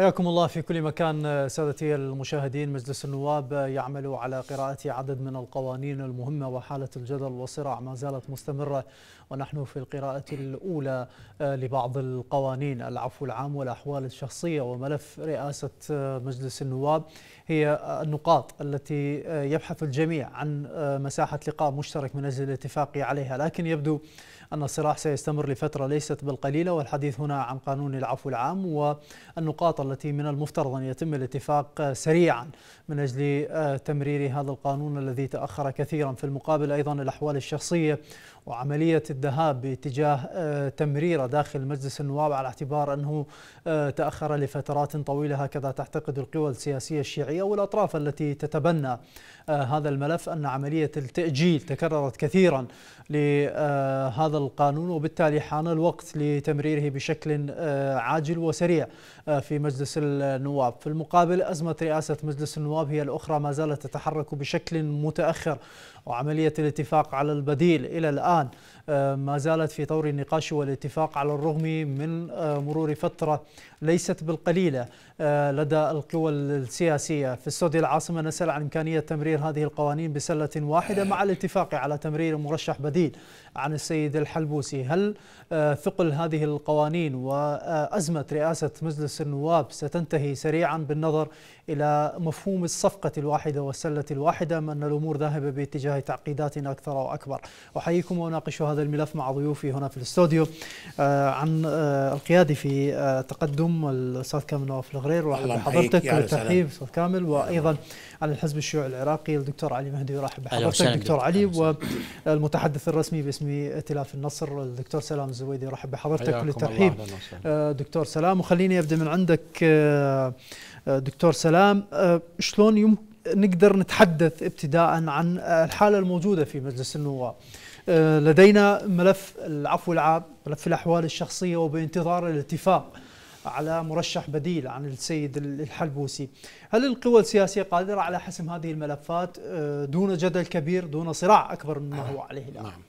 حياكم الله في كل مكان آه، سادتي المشاهدين مجلس النواب آه، يعمل على قراءة عدد من القوانين المهمة وحالة الجدل والصراع ما زالت مستمرة ونحن في القراءة الأولى آه، لبعض القوانين العفو العام والأحوال الشخصية وملف رئاسة مجلس النواب هي النقاط التي يبحث الجميع عن مساحة لقاء مشترك من أجل الاتفاق عليها لكن يبدو أن الصراع سيستمر لفترة ليست بالقليلة والحديث هنا عن قانون العفو العام والنقاط التي من المفترض أن يتم الاتفاق سريعا من أجل آه، تمرير هذا القانون الذي تأخر كثيرا في المقابل أيضا الأحوال الشخصية وعملية الذهاب باتجاه آه، تمريره داخل مجلس النواب على اعتبار أنه آه، تأخر لفترات طويلة هكذا تعتقد القوى السياسية الشيعية والأطراف التي تتبنى آه، هذا الملف أن عملية التأجيل تكررت كثيرا لهذا القانون وبالتالي حان الوقت لتمريره بشكل عاجل وسريع في مجلس النواب في المقابل أزمة رئاسة مجلس النواب هي الأخرى ما زالت تتحرك بشكل متأخر وعملية الاتفاق على البديل إلى الآن آه، ما زالت في طور النقاش والاتفاق على الرغم من آه، مرور فترة ليست بالقليلة آه، لدى القوى السياسية في السعودية العاصمة نسأل عن إمكانية تمرير هذه القوانين بسلة واحدة مع الاتفاق على تمرير مرشح بديل عن السيد الحلبوسي هل آه، ثقل هذه القوانين وأزمة آه، رئاسة مجلس النواب ستنتهي سريعا بالنظر إلى مفهوم الصفقة الواحدة والسلة الواحدة من الأمور ذاهبة باتجاه تعقيدات أكثر وأكبر أحييكم وأناقش هذا الملف مع ضيوفي هنا في الاستوديو آه، عن القيادي في تقدم الأستاذ كامل نواف الغرير وحضرتك حضرتك الترحيب أستاذ كامل وأيضا عن الحزب الشيوعي العراقي الدكتور علي مهدي يرحب بحضرتك دكتور علي والمتحدث الرسمي باسم ائتلاف النصر الدكتور سلام الزويدي يرحب بحضرتك كل الترحيب آه، دكتور سلام وخليني ابدا من عندك آه، آه، دكتور سلام شلون نقدر نتحدث ابتداء عن الحالة الموجودة في مجلس النواب لدينا ملف العفو العام ملف الأحوال الشخصية وبانتظار الاتفاق على مرشح بديل عن السيد الحلبوسي هل القوى السياسية قادرة على حسم هذه الملفات آه، دون جدل كبير دون صراع أكبر مما هو نعم. عليه الآن نعم.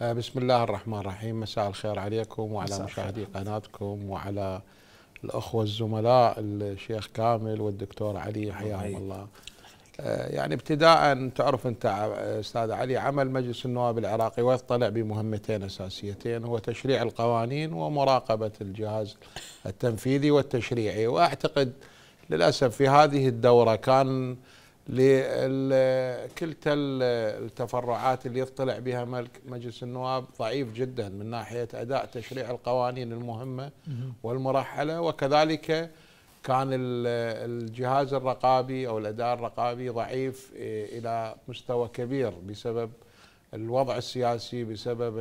آه، بسم الله الرحمن الرحيم مساء الخير عليكم وعلى مشاهدي قناتكم وعلى الأخوة الزملاء الشيخ كامل والدكتور علي حياهم الله آه، يعني ابتداء تعرف انت آه، استاذ علي عمل مجلس النواب العراقي ويطلع بمهمتين اساسيتين هو تشريع القوانين ومراقبه الجهاز التنفيذي والتشريعي واعتقد للاسف في هذه الدوره كان لكلتا التفرعات اللي يطلع بها مجلس النواب ضعيف جدا من ناحيه اداء تشريع القوانين المهمه والمرحله وكذلك كان الجهاز الرقابي او الاداء الرقابي ضعيف الى مستوى كبير بسبب الوضع السياسي بسبب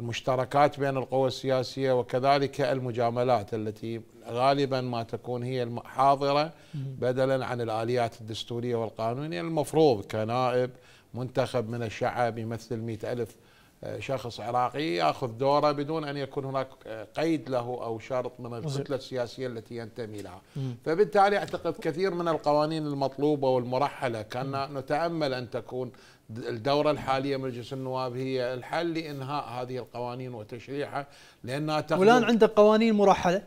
المشتركات بين القوى السياسيه وكذلك المجاملات التي غالبا ما تكون هي حاضره بدلا عن الاليات الدستوريه والقانونيه المفروض كنائب منتخب من الشعب يمثل مئة ألف آه، شخص عراقي ياخذ دوره بدون ان يكون هناك آه، قيد له او شرط من الكتله السياسيه التي ينتمي لها، فبالتالي اعتقد كثير من القوانين المطلوبه والمرحله كان نتامل ان تكون الدوره الحاليه مجلس النواب هي الحل لانهاء هذه القوانين وتشريعها لانها تخلق ولان عندك قوانين مرحله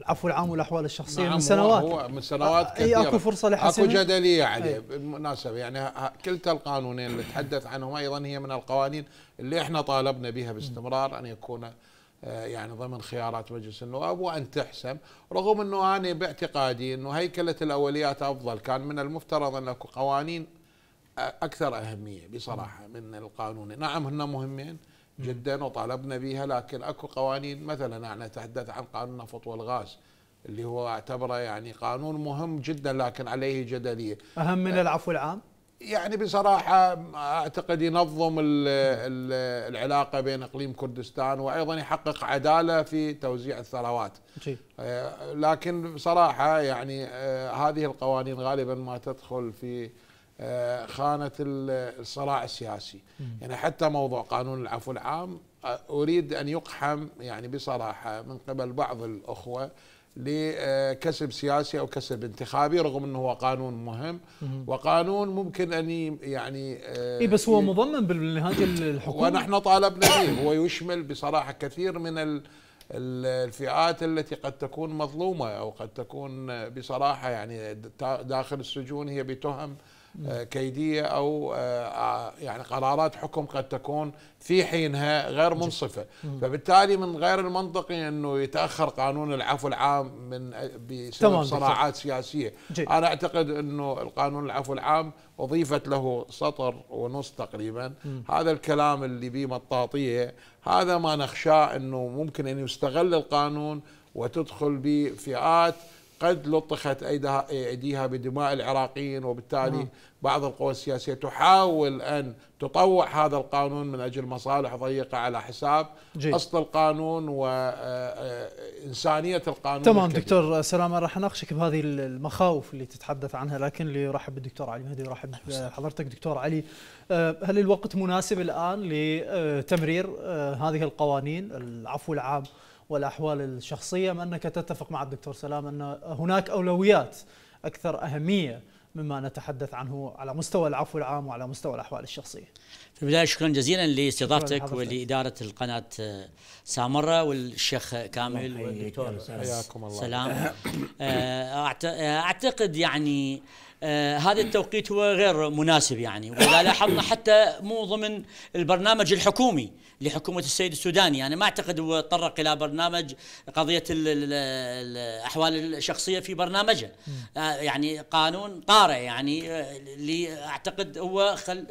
العفو العام والاحوال الشخصيه نعم من سنوات هو من سنوات كثيره اي اكو فرصه لحسن اكو جدليه عليه بالمناسبه يعني كلتا القانونين اللي تحدث عنهم ايضا هي من القوانين اللي احنا طالبنا بها باستمرار ان يكون آه، يعني ضمن خيارات مجلس النواب وان تحسم رغم انه انا باعتقادي انه هيكله الاوليات افضل كان من المفترض ان اكو قوانين آه، اكثر اهميه بصراحه من القانون نعم هن مهمين جدا وطالبنا بها لكن اكو قوانين مثلا احنا اتحدث عن قانون النفط والغاز اللي هو اعتبره يعني قانون مهم جدا لكن عليه جدليه اهم من أه، العفو العام يعني بصراحة أعتقد ينظم الـ الـ العلاقة بين إقليم كردستان وأيضا يحقق عدالة في توزيع الثروات أه، لكن بصراحة يعني أه، هذه القوانين غالبا ما تدخل في آه، خانه الصراع السياسي يعني حتى موضوع قانون العفو العام آه، اريد ان يقحم يعني بصراحه من قبل بعض الاخوه لكسب سياسي او كسب انتخابي رغم انه هو قانون مهم وقانون ممكن ان يعني آه، اي بس هو مضمن بالنهاية الحكومة ونحن طالبنا به هو يشمل بصراحه كثير من الفئات التي قد تكون مظلومه او قد تكون بصراحه يعني داخل السجون هي بتهم آه، كيديه او آه، آه، يعني قرارات حكم قد تكون في حينها غير منصفه فبالتالي من غير المنطقي انه يتاخر قانون العفو العام من بسبب صراعات سياسيه انا اعتقد انه القانون العفو العام اضيفت له سطر ونص تقريبا هذا الكلام اللي به مطاطيه هذا ما نخشاه انه ممكن ان يستغل القانون وتدخل به فئات قد لطخت أيديها بدماء العراقيين وبالتالي نعم. بعض القوى السياسية تحاول أن تطوع هذا القانون من أجل مصالح ضيقة على حساب جي. أصل القانون وإنسانية آه، آه، القانون تمام الكبير. دكتور سلامة راح أناقشك بهذه المخاوف اللي تتحدث عنها لكن اللي رحب بالدكتور علي مهدي رحب حضرتك دكتور علي آه، هل الوقت مناسب الآن لتمرير هذه القوانين العفو العام والأحوال الشخصية أم أنك تتفق مع الدكتور سلام أن هناك أولويات أكثر أهمية مما نتحدث عنه على مستوى العفو العام وعلى مستوى الأحوال الشخصية في البداية شكرا جزيلا لاستضافتك ولإدارة القناة سامرة والشيخ كامل والدكتور سلام آه، آه، أعتقد يعني آه هذا التوقيت هو غير مناسب يعني واذا لاحظنا حتى مو ضمن البرنامج الحكومي لحكومه السيد السوداني يعني ما اعتقد هو تطرق الى برنامج قضيه الاحوال الشخصيه في برنامجه آه يعني قانون طارئ يعني آه اللي اعتقد هو خل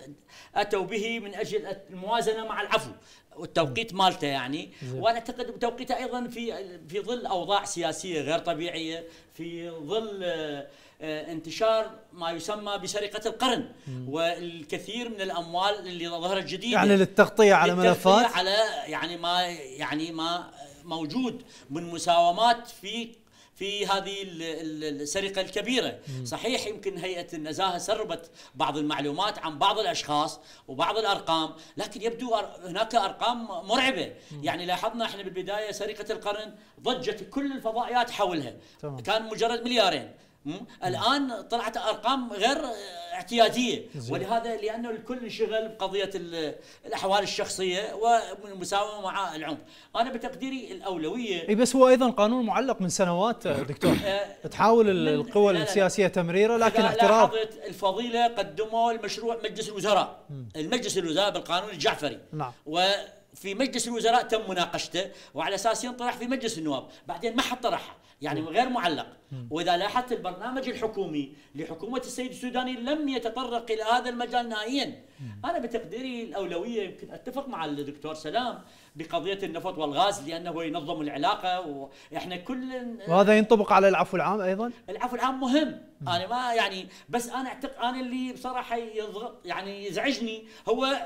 اتوا به من اجل الموازنه مع العفو والتوقيت مالته يعني وانا اعتقد توقيته ايضا في في ظل اوضاع سياسيه غير طبيعيه في ظل آه آه، انتشار ما يسمى بسرقه القرن والكثير من الاموال اللي ظهرت جديده يعني للتغطيه على ملفات على يعني ما يعني ما موجود من مساومات في في هذه السرقة الكبيرة صحيح يمكن هيئة النزاهة سربت بعض المعلومات عن بعض الأشخاص وبعض الأرقام لكن يبدو هناك أرقام مرعبة يعني لاحظنا احنا بالبداية سرقة القرن ضجت كل الفضائيات حولها تمام. كان مجرد مليارين نعم. الان طلعت ارقام غير اعتياديه ولهذا لانه الكل انشغل بقضيه الاحوال الشخصيه والمساومه مع العنف انا بتقديري الاولويه اي بس هو ايضا قانون معلق من سنوات آه، دكتور آه، تحاول القوى السياسيه تمريره لكن اعتراض الفضيله قدموا المشروع مجلس الوزراء المجلس الوزراء بالقانون الجعفري نعم في مجلس الوزراء تم مناقشته وعلى اساس ينطرح في مجلس النواب بعدين ما حد طرحه يعني نعم. غير معلق نعم. واذا لاحظت البرنامج الحكومي لحكومه السيد السوداني لم يتطرق الى هذا المجال نهائيا نعم. انا بتقديري الاولويه يمكن اتفق مع الدكتور سلام بقضيه النفط والغاز لانه ينظم العلاقه واحنا كل وهذا ينطبق على العفو العام ايضا العفو العام مهم انا ما يعني بس انا اعتقد انا اللي بصراحه يضغط يعني يزعجني هو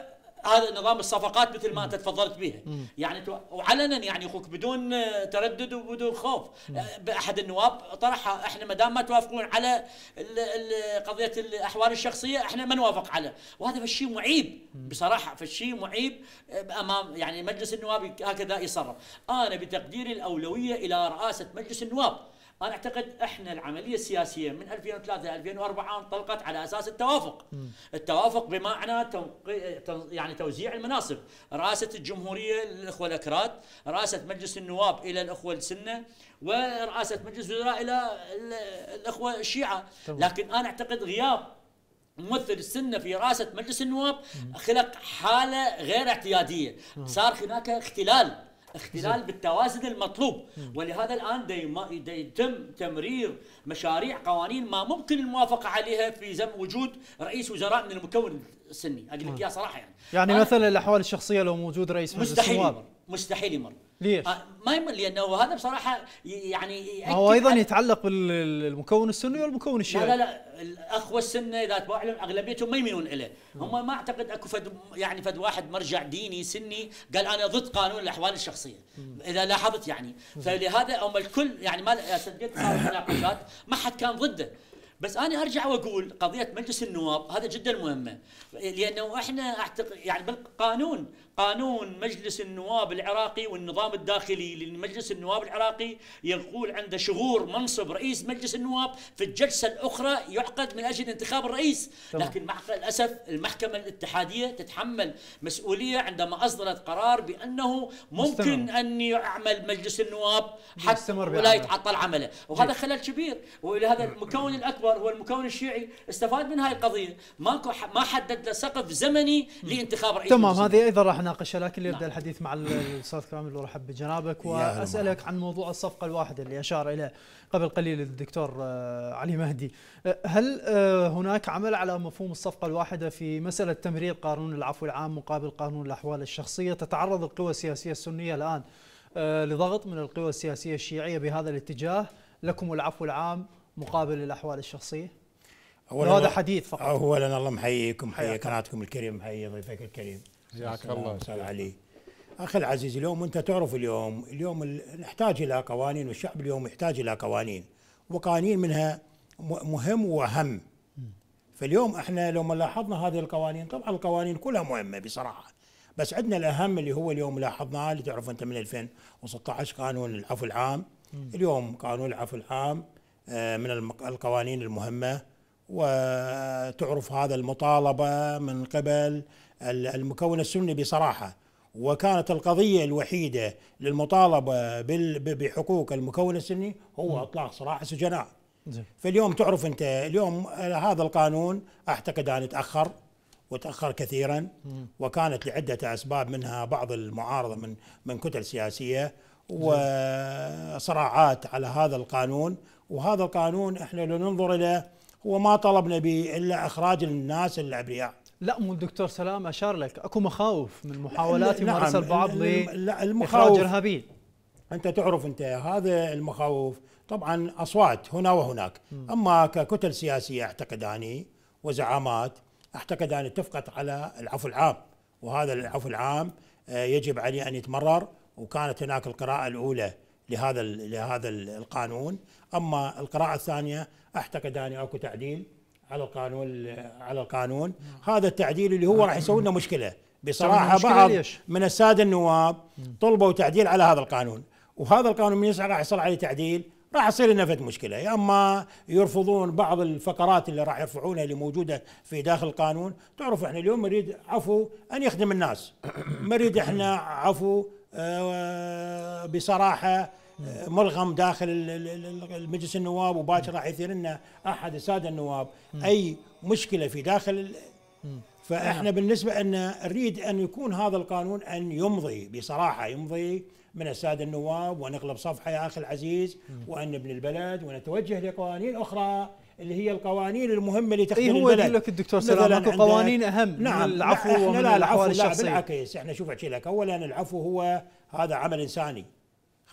هذا نظام الصفقات مثل ما انت تفضلت بها يعني وعلنا يعني اخوك بدون تردد وبدون خوف أه، احد النواب طرحها احنا ما دام ما توافقون على قضيه الاحوال الشخصيه احنا ما نوافق على وهذا فشيء معيب بصراحه فشيء معيب أه، امام يعني مجلس النواب هكذا يصرف انا بتقديري الاولويه الى رئاسه مجلس النواب انا اعتقد احنا العمليه السياسيه من 2003 ل 2004 انطلقت على اساس التوافق م. التوافق بمعنى يعني توزيع المناصب رئاسه الجمهوريه للاخوه الاكراد رئاسه مجلس النواب الى الاخوه السنه ورئاسه مجلس الوزراء الى الاخوه الشيعه لكن انا اعتقد غياب ممثل السنه في رئاسه مجلس النواب خلق حاله غير اعتياديه صار هناك اختلال اختلال بالتوازن المطلوب ولهذا الان ديما يتم تمرير مشاريع قوانين ما ممكن الموافقه عليها في زمن وجود رئيس وزراء من المكون السني اقول لك اياها صراحه يعني يعني آه. مثلا الاحوال الشخصيه لو موجود رئيس مجلس مستحيل مستحيل يمر ليش؟ آه، ما يمر لانه هذا بصراحه يعني هو ايضا يتعلق بالمكون السني والمكون الشيعي لا لا لا الاخوه السنه اذا تباع لهم اغلبيتهم ما يميلون اليه، هم نعم. ما اعتقد اكو فد يعني فد واحد مرجع ديني سني قال انا ضد قانون الاحوال الشخصيه، اذا لاحظت يعني فلهذا هم الكل يعني ما صدقت مناقشات ما حد كان ضده بس انا ارجع واقول قضيه مجلس النواب هذا جدا مهمه لانه احنا اعتقد يعني بالقانون قانون مجلس النواب العراقي والنظام الداخلي لمجلس النواب العراقي يقول عند شغور منصب رئيس مجلس النواب في الجلسة الأخرى يعقد من أجل انتخاب الرئيس طبعا. لكن مع الأسف المحكمة الاتحادية تتحمل مسؤولية عندما أصدرت قرار بأنه ممكن مستمر. أن يعمل مجلس النواب حتى ولا يتعطل عمله وهذا خلل كبير ولهذا المكون الأكبر هو المكون الشيعي استفاد من هذه القضية ماكو ما حدد له سقف زمني لانتخاب رئيس تمام هذه أيضا راح ناقشها لكن يبدا نعم. الحديث مع الاستاذ كامل وارحب بجنابك واسالك عن موضوع الصفقه الواحده اللي اشار اليه قبل قليل الدكتور آه، علي مهدي آه، هل آه، هناك عمل على مفهوم الصفقه الواحده في مساله تمرير قانون العفو العام مقابل قانون الاحوال الشخصيه تتعرض القوى السياسيه السنيه الان لضغط من القوى السياسيه الشيعيه بهذا الاتجاه لكم العفو العام مقابل الاحوال الشخصيه هذا حديث فقط اولا الله محييكم محيي قناتكم الكريم محيي ضيفك الكريم حياك الله صار عليه اخي العزيز اليوم انت تعرف اليوم اليوم نحتاج الى قوانين والشعب اليوم يحتاج الى قوانين وقوانين منها مهم واهم فاليوم احنا لو لاحظنا هذه القوانين طبعا القوانين كلها مهمه بصراحه بس عندنا الاهم اللي هو اليوم لاحظناه اللي تعرف انت من 2016 قانون العفو العام اليوم قانون العفو العام آه، من القوانين المهمه وتعرف هذا المطالبه من قبل المكون السني بصراحه وكانت القضيه الوحيده للمطالبه بحقوق المكون السني هو اطلاق سراح السجناء فاليوم تعرف انت اليوم هذا القانون اعتقد ان تاخر وتاخر كثيرا وكانت لعده اسباب منها بعض المعارضه من من كتل سياسيه وصراعات على هذا القانون وهذا القانون احنا لو ننظر اليه هو ما طلبنا به الا اخراج الناس الابرياء لا مو الدكتور سلام اشار لك اكو مخاوف من محاولات يمارسها نعم، البعض لاخراج ارهابيين انت تعرف انت هذا المخاوف طبعا اصوات هنا وهناك اما ككتل سياسيه اعتقد اني وزعامات اعتقد اني اتفقت على العفو العام وهذا العفو العام آه، يجب عليه ان يتمرر وكانت هناك القراءه الاولى لهذا لهذا القانون اما القراءه الثانيه اعتقد اني اكو تعديل على القانون على القانون هذا التعديل اللي هو راح يسوي لنا مشكله بصراحه بعض من الساده النواب طلبوا تعديل على هذا القانون وهذا القانون من يسعى راح يحصل عليه تعديل راح يصير لنا فد مشكله يا اما يرفضون بعض الفقرات اللي راح يرفعونها اللي موجوده في داخل القانون تعرف احنا اليوم نريد عفو ان يخدم الناس نريد احنا عفو آه، بصراحه ملغم داخل مجلس النواب وباكر راح يثير لنا احد الساده النواب اي مشكله في داخل فاحنا نعم. بالنسبه ان نريد ان يكون هذا القانون ان يمضي بصراحه يمضي من الساده النواب ونقلب صفحه يا اخي العزيز وان نبني البلد ونتوجه لقوانين اخرى اللي هي القوانين المهمه اللي تخدم هو البلد لك الدكتور سلام اكو قوانين اهم نعم من العفو ومن لا العفو لا بالعكس احنا شوف احكي لك اولا العفو هو هذا عمل انساني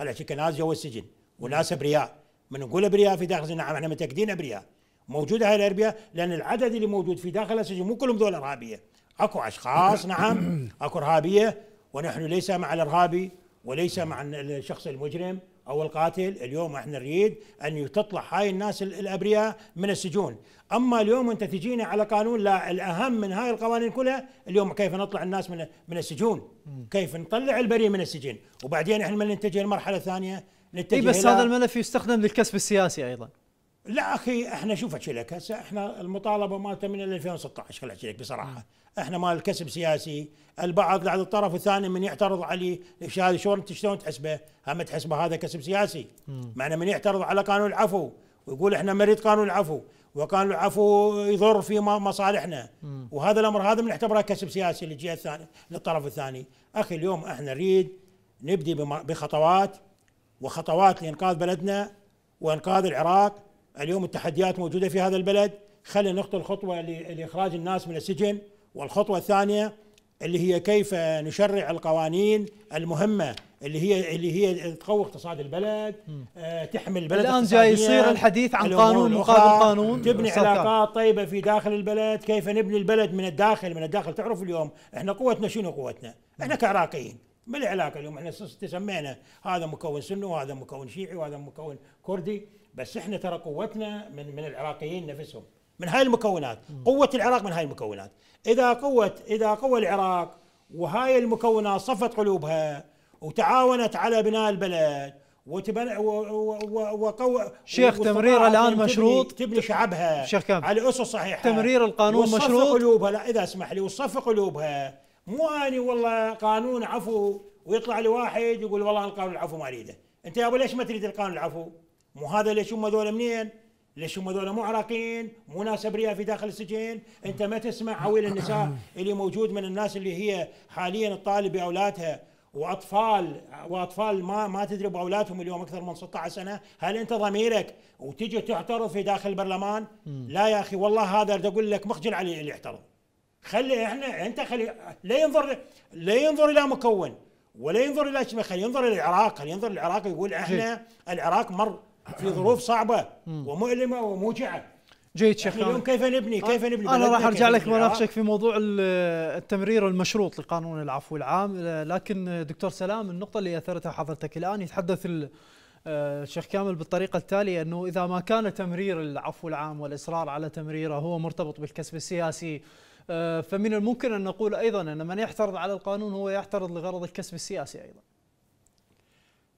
خلع شي ناس جوا السجن وناس ابرياء من نقول ابرياء في داخل نعم احنا متاكدين ابرياء موجوده هاي الاربياء لان العدد اللي موجود في داخل السجن مو كلهم ذول ارهابيه اكو اشخاص نعم اكو ارهابيه ونحن ليس مع الارهابي وليس مع الشخص المجرم او القاتل اليوم احنا نريد ان تطلع هاي الناس الابرياء من السجون اما اليوم انت تجينا على قانون لا الاهم من هاي القوانين كلها اليوم كيف نطلع الناس من من السجون كيف نطلع البريء من السجن وبعدين احنا نتجه المرحله الثانيه نتجه إيه بس هذا الملف يستخدم للكسب السياسي ايضا لا اخي احنا شوف احكي لك هسه احنا المطالبه مالته من 2016 خليني احكي لك بصراحه احنا مال الكسب سياسي البعض على الطرف الثاني من يعترض علي هذا شلون انت شلون تحسبه؟ هم تحسبه هذا كسب سياسي معنى من يعترض على قانون العفو ويقول احنا مريض قانون العفو وقانون العفو يضر في مصالحنا وهذا الامر هذا بنعتبره كسب سياسي للجهه الثانيه للطرف الثاني اخي اليوم احنا نريد نبدي بخطوات وخطوات لانقاذ بلدنا وانقاذ العراق اليوم التحديات موجوده في هذا البلد خلينا نخطو الخطوه لاخراج الناس من السجن والخطوه الثانيه اللي هي كيف نشرع القوانين المهمه اللي هي اللي هي تقوي اقتصاد البلد آه، تحمي البلد الان جاي يصير الحديث عن قانون مقابل قانون تبني علاقات طيبه في داخل البلد كيف نبني البلد من الداخل من الداخل تعرف اليوم احنا قوتنا شنو قوتنا احنا كعراقيين ما العلاقه اليوم احنا تسمينا هذا مكون سني وهذا مكون شيعي وهذا مكون كردي بس احنا ترى قوتنا من من العراقيين نفسهم من هاي المكونات قوه العراق من هاي المكونات اذا قوه اذا قوى العراق وهاي المكونات صفت قلوبها وتعاونت على بناء البلد وتبنى وقو شيخ تمرير الان مشروط تبني شعبها شيخ كامل على اسس صحيحه تمرير القانون مشروط قلوبها لا اذا اسمح لي وصف قلوبها مو اني والله قانون عفو ويطلع لي واحد يقول والله القانون العفو ما اريده انت يا ابو ليش ما تريد القانون العفو؟ مو هذا ليش هم ذولا منين؟ ليش هم ذولا مو عراقيين؟ مو ناس ابرياء في داخل السجين؟ انت ما تسمع عويل النساء اللي موجود من الناس اللي هي حاليا تطالب باولادها واطفال واطفال ما ما تدري باولادهم اليوم اكثر من 16 سنه، هل انت ضميرك وتجي تعترض في داخل البرلمان؟ لا يا اخي والله هذا اقول لك مخجل علي اللي يعترض. خلي احنا انت خلي لا ينظر لا ينظر الى مكون ولا ينظر الى شيء خلي ينظر الى العراق، خلي ينظر العراق ويقول احنا العراق مر في ظروف صعبه ومؤلمه وموجعه جيد شيخ اليوم كيف نبني كيف نبني انا راح ارجع لك مناقشك آه. في موضوع التمرير المشروط لقانون العفو العام لكن دكتور سلام النقطه اللي اثرتها حضرتك الان يتحدث الشيخ آه، كامل بالطريقه التاليه انه اذا ما كان تمرير العفو العام والاصرار على تمريره هو مرتبط بالكسب السياسي آه، فمن الممكن ان نقول ايضا ان من يحترض على القانون هو يحترض لغرض الكسب السياسي ايضا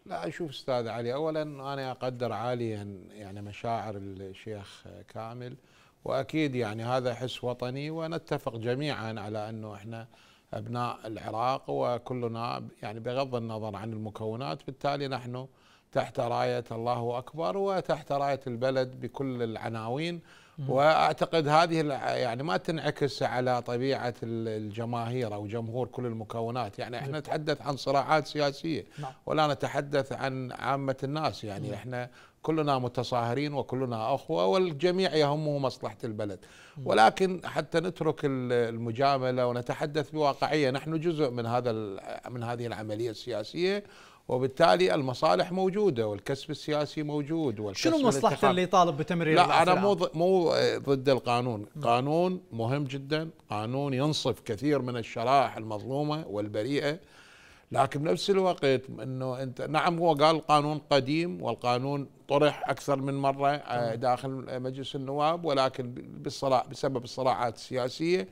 لا أشوف أستاذ علي أولا أنا أقدر عاليا يعني مشاعر الشيخ كامل وأكيد يعني هذا حس وطني ونتفق جميعا على أنه إحنا أبناء العراق وكلنا يعني بغض النظر عن المكونات بالتالي نحن تحت راية الله أكبر وتحت راية البلد بكل العناوين واعتقد هذه يعني ما تنعكس على طبيعه الجماهير او جمهور كل المكونات، يعني احنا نتحدث عن صراعات سياسيه نعم. ولا نتحدث عن عامه الناس، يعني نعم. احنا كلنا متصاهرين وكلنا اخوه والجميع يهمه مصلحه البلد، ولكن حتى نترك المجامله ونتحدث بواقعيه، نحن جزء من هذا من هذه العمليه السياسيه وبالتالي المصالح موجوده والكسب السياسي موجود والكسب شنو مصلحه اللي يطالب بتمرير لا انا مو مو ضد القانون، قانون مهم جدا، قانون ينصف كثير من الشرائح المظلومه والبريئه لكن بنفس الوقت انه انت نعم هو قال القانون قديم والقانون طرح اكثر من مره آه، داخل مجلس النواب ولكن بالصراع بسبب الصراعات السياسيه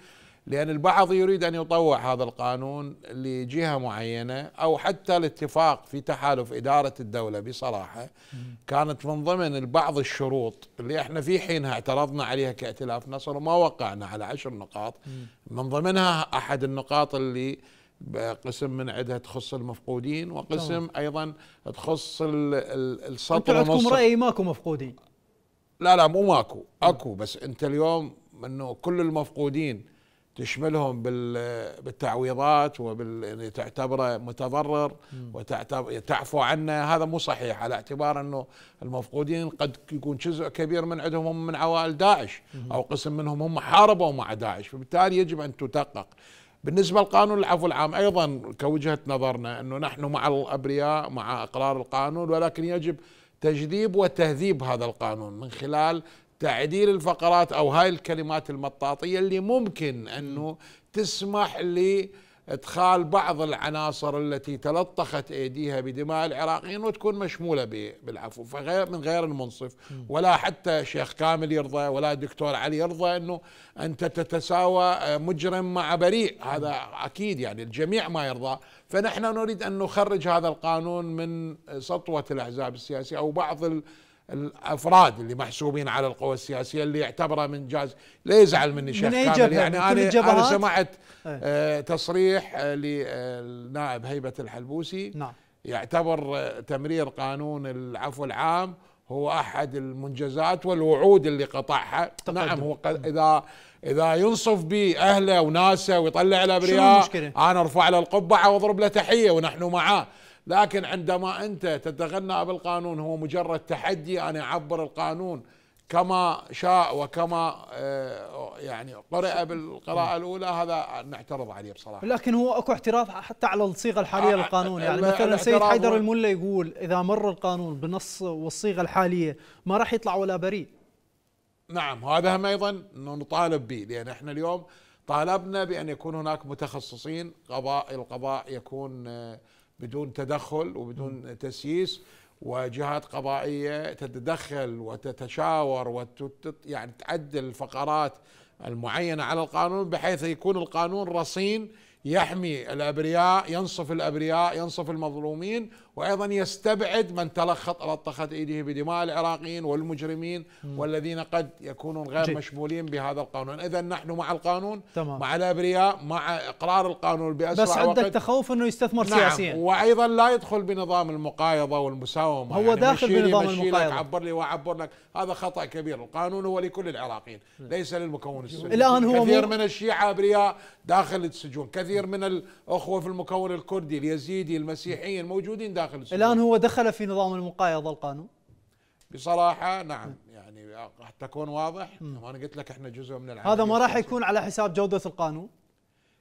لأن البعض يريد أن يطوع هذا القانون لجهة معينة أو حتى الاتفاق في تحالف إدارة الدولة بصراحة كانت من ضمن البعض الشروط اللي احنا في حينها اعترضنا عليها كائتلاف نصر وما وقعنا على عشر نقاط من ضمنها أحد النقاط اللي قسم من عدها تخص المفقودين وقسم أيضا تخص السطر أنتم عندكم رأي ماكو مفقودين لا لا مو ماكو أكو بس أنت اليوم أنه كل المفقودين تشملهم بالتعويضات وبال يعني تعتبره متضرر وتعفو عنه هذا مو صحيح على اعتبار انه المفقودين قد يكون جزء كبير من عندهم هم من عوائل داعش او قسم منهم هم حاربوا مع داعش فبالتالي يجب ان تدقق بالنسبة لقانون العفو العام أيضا كوجهة نظرنا أنه نحن مع الأبرياء مع إقرار القانون ولكن يجب تجذيب وتهذيب هذا القانون من خلال تعديل الفقرات او هاي الكلمات المطاطيه اللي ممكن انه تسمح لادخال بعض العناصر التي تلطخت ايديها بدماء العراقيين وتكون مشموله بالعفو فغير من غير المنصف ولا حتى شيخ كامل يرضى ولا دكتور علي يرضى انه انت تتساوى آه، مجرم مع بريء هذا اكيد يعني الجميع ما يرضى فنحن نريد ان نخرج هذا القانون من سطوه الاحزاب السياسيه او بعض ال الافراد اللي محسوبين على القوى السياسيه اللي يعتبره من جاز لا يزعل مني شيخ من كامل يعني انا انا سمعت إيه. آه تصريح آه للنائب هيبه الحلبوسي نعم يعتبر آه تمرير قانون العفو العام هو احد المنجزات والوعود اللي قطعها تقدم. نعم هو قد اذا اذا ينصف بي اهله وناسه ويطلع له انا ارفع له القبعه واضرب له تحيه ونحن معاه لكن عندما أنت تتغنى بالقانون هو مجرد تحدي أن يعبر القانون كما شاء وكما آه، يعني قرئ بالقراءه الاولى هذا نعترض عليه بصراحه. لكن هو اكو اعتراض حتى على الصيغه الحاليه آه، للقانون آه، يعني مثلا سيد حيدر الملا يقول اذا مر القانون بنص والصيغه الحاليه ما راح يطلع ولا بريء. نعم هذا هم ايضا نطالب به لان احنا اليوم طالبنا بان يكون هناك متخصصين قضاء القضاء يكون بدون تدخل وبدون تسييس وجهات قضائية تتدخل وتتشاور وتت يعني تعدل الفقرات المعينة على القانون بحيث يكون القانون رصين يحمي الأبرياء ينصف الأبرياء ينصف المظلومين وأيضا يستبعد من تلخط لطخت إيده بدماء العراقيين والمجرمين م. والذين قد يكونون غير جي. مشمولين بهذا القانون إذا نحن مع القانون تمام. مع الأبرياء مع إقرار القانون بأسرع بس عندك وقت. تخوف أنه يستثمر نعم. سياسيا وأيضا لا يدخل بنظام المقايضة والمساومة هو يعني داخل بنظام المقايضة عبر لي وأعبر لك هذا خطأ كبير القانون هو لكل العراقيين نعم. ليس للمكون السني الآن هو كثير مو... من الشيعة أبرياء داخل السجون كثير من الأخوة في المكون الكردي اليزيدي المسيحيين موجودين داخل داخل السجن الان هو دخل في نظام المقايضه القانون بصراحه نعم يعني حتى اكون واضح انا قلت لك احنا جزء من العمليه هذا ما راح يكون على حساب جوده القانون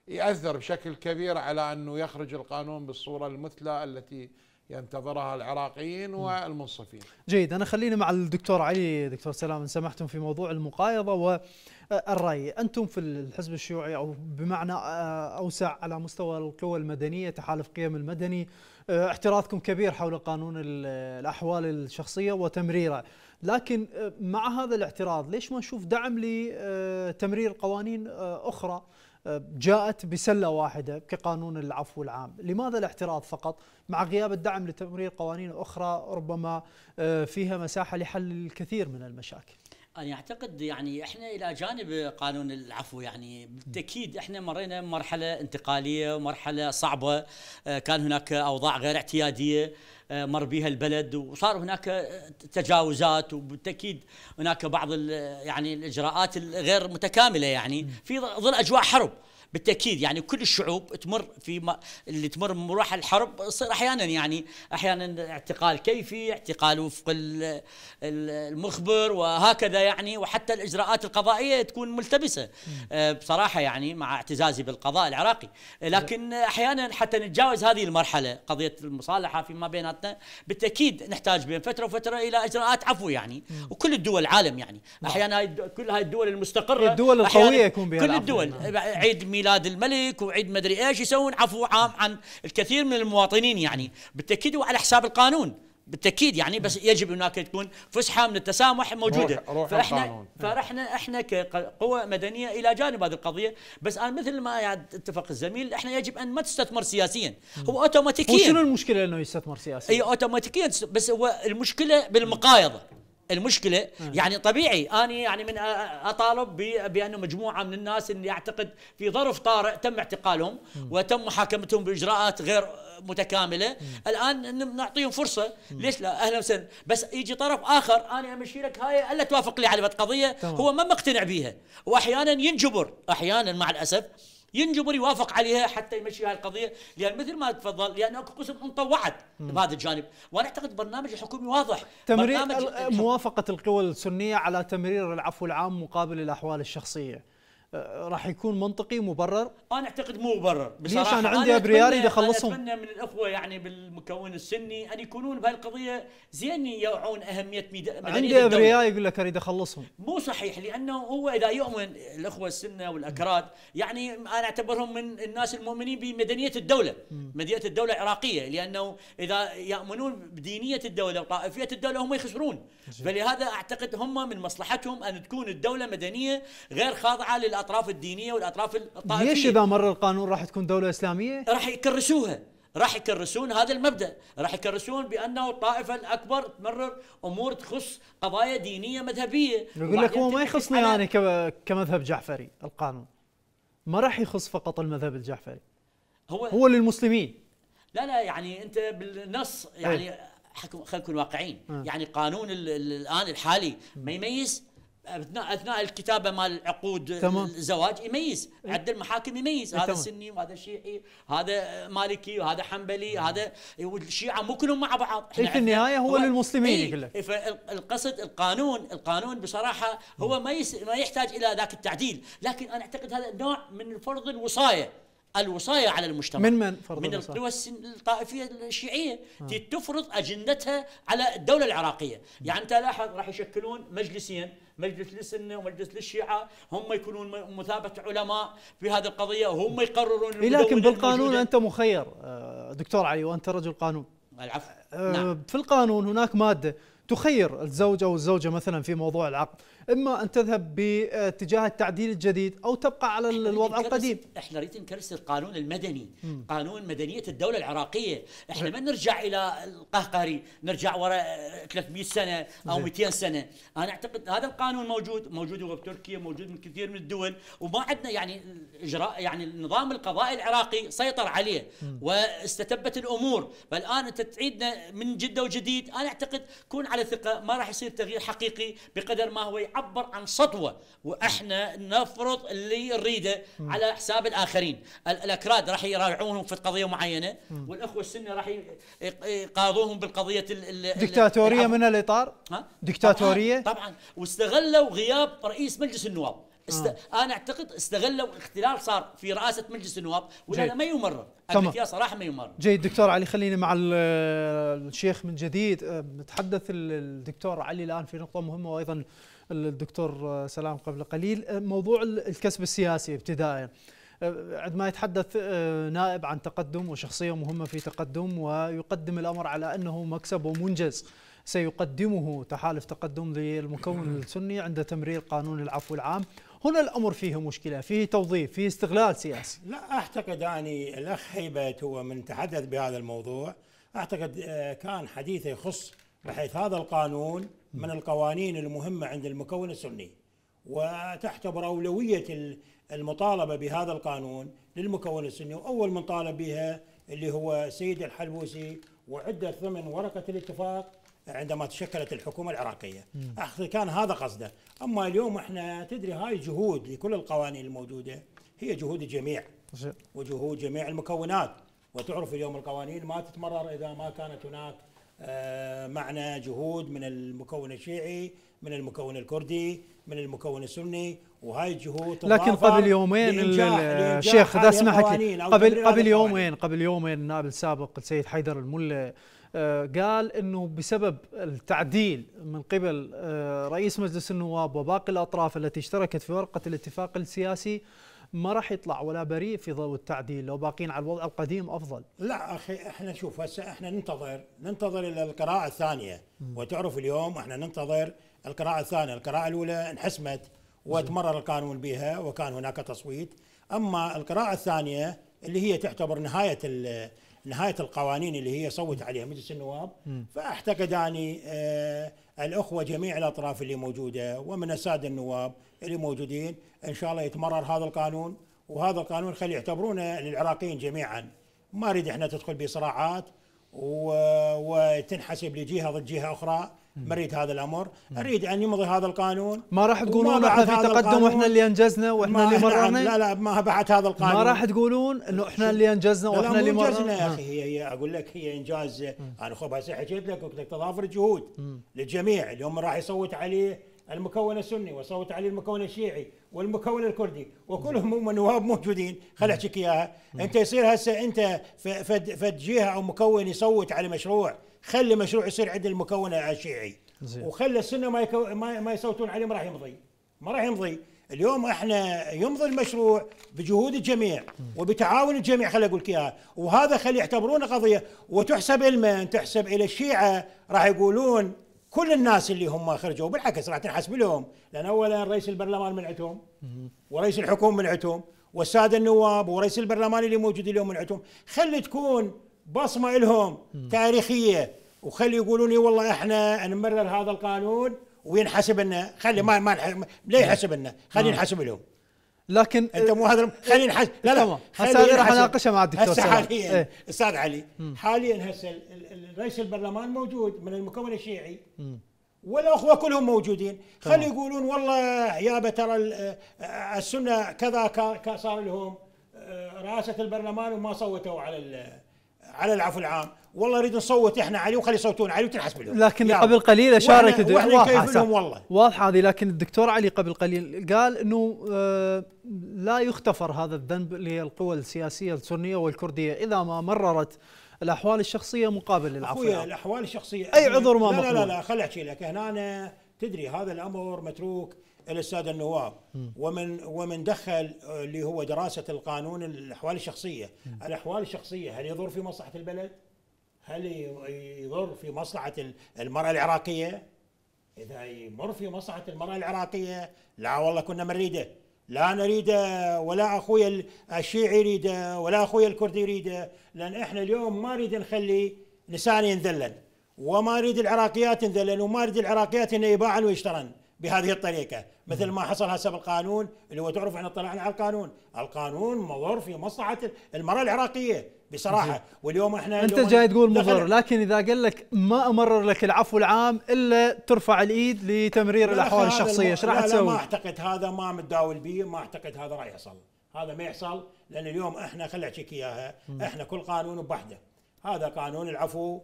ياثر بشكل كبير على انه يخرج القانون بالصوره المثلى التي ينتظرها العراقيين والمنصفين. جيد انا خلينا مع الدكتور علي دكتور سلام ان سمحتم في موضوع المقايضه والراي، آه، انتم في الحزب الشيوعي او بمعنى آه، اوسع على مستوى القوى المدنيه تحالف قيم المدني آه، احتراثكم كبير حول قانون الاحوال الشخصيه وتمريره لكن آه، مع هذا الاعتراض ليش ما نشوف دعم لتمرير قوانين آه، اخرى جاءت بسله واحده كقانون العفو العام، لماذا الاعتراض فقط مع غياب الدعم لتمرير قوانين اخرى ربما فيها مساحه لحل الكثير من المشاكل؟ انا يعني اعتقد يعني احنا الى جانب قانون العفو يعني بالتاكيد احنا مرينا مرحله انتقاليه ومرحله صعبه آه، كان هناك اوضاع غير اعتياديه آه، مر بها البلد وصار هناك آه، تجاوزات وبالتاكيد هناك بعض يعني الاجراءات الغير متكامله يعني في ظل اجواء حرب بالتاكيد يعني كل الشعوب تمر في ما اللي تمر بمراحل حرب تصير احيانا يعني احيانا اعتقال كيفي اعتقال وفق المخبر وهكذا يعني وحتى الاجراءات القضائيه تكون ملتبسه آه، بصراحه يعني مع اعتزازي بالقضاء العراقي لكن احيانا حتى نتجاوز هذه المرحله قضيه المصالحه فيما بيناتنا بالتاكيد نحتاج بين فتره وفتره الى اجراءات عفو يعني وكل الدول العالم يعني نعم. احيانا كل هاي الدول المستقره الدول القويه يكون بها كل الدول نعم. عيد ميلاد الملك وعيد مدري ايش يسوون عفو عام عن الكثير من المواطنين يعني بالتاكيد وعلى حساب القانون بالتاكيد يعني بس يجب هناك تكون فسحه من التسامح موجوده روح روح فاحنا القانون. فرحنا احنا كقوى مدنيه الى جانب هذه القضيه بس انا مثل ما يعني اتفق الزميل احنا يجب ان ما تستثمر سياسيا هو اوتوماتيكيا وشنو المشكله انه يستثمر سياسيا؟ اي اوتوماتيكيا بس هو المشكله بالمقايضه المشكله يعني طبيعي اني يعني من اطالب بانه مجموعه من الناس اللي اعتقد في ظرف طارئ تم اعتقالهم وتم محاكمتهم باجراءات غير متكامله الان نعطيهم فرصه ليش لا اهلا وسهلا بس يجي طرف اخر انا امشي لك هاي الا توافق لي على قضيه هو ما مقتنع بيها واحيانا ينجبر احيانا مع الاسف ينجبر يوافق عليها حتى يمشي هاي القضيه لان مثل ما تفضل لان اكو قسم انطوعت بهذا الجانب وانا اعتقد برنامج حكومي واضح تمرير برنامج موافقه القوى السنيه على تمرير العفو العام مقابل الاحوال الشخصيه راح يكون منطقي مبرر انا اعتقد مو مبرر بصراحه ليش انا عندي ابرياري بدي اخلصهم اتمنى من الاخوه يعني بالمكون السني ان يكونون بهالقضيه زين يوعون اهميه ميدا عندي ابرياري يقول لك اريد اخلصهم مو صحيح لانه هو اذا يؤمن الاخوه السنه والاكراد يعني انا اعتبرهم من الناس المؤمنين بمدنيه الدوله مدنيه الدوله العراقيه لانه اذا يؤمنون بدينيه الدوله وطائفيه الدوله هم يخسرون فلهذا اعتقد هم من مصلحتهم ان تكون الدوله مدنيه غير خاضعه لل الاطراف الدينيه والاطراف الطائفيه ليش اذا مر القانون راح تكون دوله اسلاميه؟ راح يكرسوها راح يكرسون هذا المبدا راح يكرسون بانه الطائفه الاكبر تمرر امور تخص قضايا دينيه مذهبيه يقول لك هو ما يخصني انا كمذهب جعفري القانون ما راح يخص فقط المذهب الجعفري هو هو للمسلمين لا لا يعني انت بالنص يعني إيه. خلينا نكون واقعيين آه. يعني قانون الان الحالي ما يميز اثناء اثناء الكتابه مال عقود تمام. الزواج يميز إيه. عد المحاكم يميز إيه، هذا تمام. سني وهذا شيعي هذا مالكي وهذا حنبلي هذا والشيعه مو كلهم مع بعض إيه في النهايه هو, هو للمسلمين إيه, إيه، فالقصد القانون القانون بصراحه هو ما ما يحتاج الى ذاك التعديل لكن انا اعتقد هذا نوع من فرض الوصايه الوصاية على المجتمع من من فرض من القوى الطائفية الشيعية آه. تفرض أجندتها على الدولة العراقية يعني أنت لاحظ راح يشكلون مجلسين مجلس للسنه ومجلس للشيعه هم يكونون مثابه علماء في هذه القضيه وهم يقررون إيه، لكن بالقانون انت مخير آه، دكتور علي وانت رجل قانون العفو آه، نعم. في القانون هناك ماده تخير الزوج او الزوجه مثلا في موضوع العقد، اما ان تذهب باتجاه التعديل الجديد او تبقى على الوضع القديم. احنا نريد نكرس القانون المدني، مم. قانون مدنيه الدوله العراقيه، احنا ما نرجع الى القهقري، نرجع وراء 300 سنه او 200 سنه، انا اعتقد هذا القانون موجود، موجود هو بتركيا، موجود من كثير من الدول، وما عندنا يعني اجراء يعني النظام القضائي العراقي سيطر عليه واستتبت الامور، فالان انت تعيدنا من جده وجديد، انا اعتقد كون على على ثقة ما راح يصير تغيير حقيقي بقدر ما هو يعبر عن سطوة وإحنا نفرض اللي نريده على حساب الآخرين الأكراد راح يراجعونهم في قضية معينة والأخوة السنة راح يقاضوهم بالقضية دكتاتورية من الإطار دكتاتورية طبعا, طبعاً واستغلوا غياب رئيس مجلس النواب است... آه. انا اعتقد استغلوا اختلال صار في رئاسه مجلس النواب ولا ما يمرر اقول صراحه ما يمرر جيد دكتور علي خلينا مع الشيخ من جديد آه، تحدث الدكتور علي الان في نقطه مهمه وايضا الدكتور آه، سلام قبل قليل آه، موضوع الكسب السياسي ابتداء عندما يتحدث نائب عن تقدم وشخصيه مهمه في تقدم ويقدم الامر على انه مكسب ومنجز سيقدمه تحالف تقدم للمكون السني عند تمرير قانون العفو العام هنا الأمر فيه مشكلة فيه توظيف فيه استغلال سياسي لا أعتقد أني الأخ هيبت هو من تحدث بهذا الموضوع أعتقد آه، كان حديثه يخص بحيث هذا القانون من القوانين المهمة عند المكون السني وتعتبر أولوية المطالبة بهذا القانون للمكون السني وأول من طالب بها اللي هو سيد الحلبوسي وعدة ضمن ورقة الاتفاق عندما تشكلت الحكومه العراقيه كان هذا قصده اما اليوم احنا تدري هاي جهود لكل القوانين الموجوده هي جهود الجميع وجهود جميع المكونات وتعرف اليوم القوانين ما تتمرر اذا ما كانت هناك آه، معنى جهود من المكون الشيعي من المكون الكردي من المكون السني وهاي الجهود لكن قبل يومين الشيخ اذا سمحت قبل قبل يومين قبل يومين النائب السابق السيد حيدر الملا آه، قال انه بسبب التعديل من قبل آه، رئيس مجلس النواب وباقي الاطراف التي اشتركت في ورقه الاتفاق السياسي ما راح يطلع ولا بريء في ضوء التعديل لو باقين على الوضع القديم افضل لا اخي احنا شوف هسه احنا ننتظر ننتظر الى القراءه الثانيه وتعرف اليوم احنا ننتظر القراءه الثانيه القراءه الاولى انحسمت وتمرر القانون بها وكان هناك تصويت اما القراءه الثانيه اللي هي تعتبر نهايه نهايه القوانين اللي هي صوت عليها مجلس النواب فاعتقد يعني آه، الاخوه جميع الاطراف اللي موجوده ومن الساده النواب اللي موجودين ان شاء الله يتمرر هذا القانون وهذا القانون خلي يعتبرونه للعراقيين جميعا ما نريد احنا تدخل بصراعات وتنحسب لجهه ضد جهه اخرى ما اريد هذا الامر، اريد ان يمضي هذا القانون ما راح تقولون احنا في تقدم واحنا اللي انجزنا واحنا اللي نعم، مررنا لا لا ما بعد هذا القانون ما راح تقولون انه احنا اللي انجزنا واحنا اللي مررنا انجزنا يا اخي هي, هي اقول لك هي انجاز انا خب هسه حكيت لك قلت لك تضافر الجهود للجميع اليوم راح يصوت عليه المكون السني وصوت عليه المكون الشيعي والمكون الكردي وكلهم هم نواب موجودين خلي احكيك اياها انت يصير هسه انت فد فد جهه او مكون يصوت على مشروع خلي مشروع يصير عند المكون الشيعي وخلى السنه ما يكو ما, ما يصوتون عليه ما راح يمضي ما راح يمضي اليوم احنا يمضي المشروع بجهود الجميع وبتعاون الجميع خلي اقول لك اياها وهذا خلي يعتبرونه قضيه وتحسب لمن تحسب الى الشيعه راح يقولون كل الناس اللي هم خرجوا بالعكس راح تنحسب لهم لان اولا رئيس البرلمان من عندهم ورئيس الحكومه من عندهم والساده النواب ورئيس البرلمان اللي موجود اليوم من عندهم خلي تكون بصمه لهم تاريخيه وخلي يقولون إيه والله احنا نمرر هذا القانون وينحسب لنا خلي ما ما لا يحسب لنا خلي نعم. ينحسب لهم لكن انت مو هذا إيه، خلينا نحس لا لا هسه راح اناقشها مع الدكتور هسه حاليا إيه. استاذ علي حاليا هسه رئيس البرلمان موجود من المكون الشيعي والاخوه كلهم موجودين خلي يقولون والله يابا ترى آه، السنه كذا صار لهم آه، رئاسه البرلمان وما صوتوا على على العفو العام والله نريد نصوت احنا عليه وخلي يصوتون عليه وتنحسب لهم لكن يعني قبل قليل اشارك واحنا, واضحه لهم والله واضحه هذه لكن الدكتور علي قبل قليل قال انه آه، لا يختفر هذا الذنب للقوى السياسيه السنيه والكرديه اذا ما مررت الاحوال الشخصيه مقابل العفو اخويا الاحوال الشخصيه اي عذر ما مقبول لا لا, لا خليني احكي لك هنا أنا تدري هذا الامر متروك للساده النواب ومن ومن دخل آه، اللي هو دراسه القانون الاحوال الشخصيه، الاحوال الشخصيه هل يضر في مصلحه البلد؟ هل يضر في مصلحة المرأة العراقية؟ إذا يمر في مصلحة المرأة العراقية لا والله كنا نريده لا نريده ولا أخويا الشيعي يريده ولا أخويا الكردي يريده لأن إحنا اليوم ما نريد نخلي نسان ينذلن وما نريد العراقيات ينذلن وما نريد العراقيات أن يباعن ويشترن بهذه الطريقة مثل ما حصل هسه بالقانون اللي هو تعرف احنا طلعنا على القانون القانون مضر في مصلحة المرأة العراقية بصراحه واليوم احنا انت جاي تقول مضر لكن اذا قال لك ما امرر لك العفو العام الا ترفع الايد لتمرير الاحوال الشخصيه ايش راح تسوي؟ لا ما اعتقد هذا ما متداول به ما اعتقد هذا راح يحصل هذا ما يحصل لان اليوم احنا خلي احكيك اياها احنا كل قانون بوحده هذا قانون العفو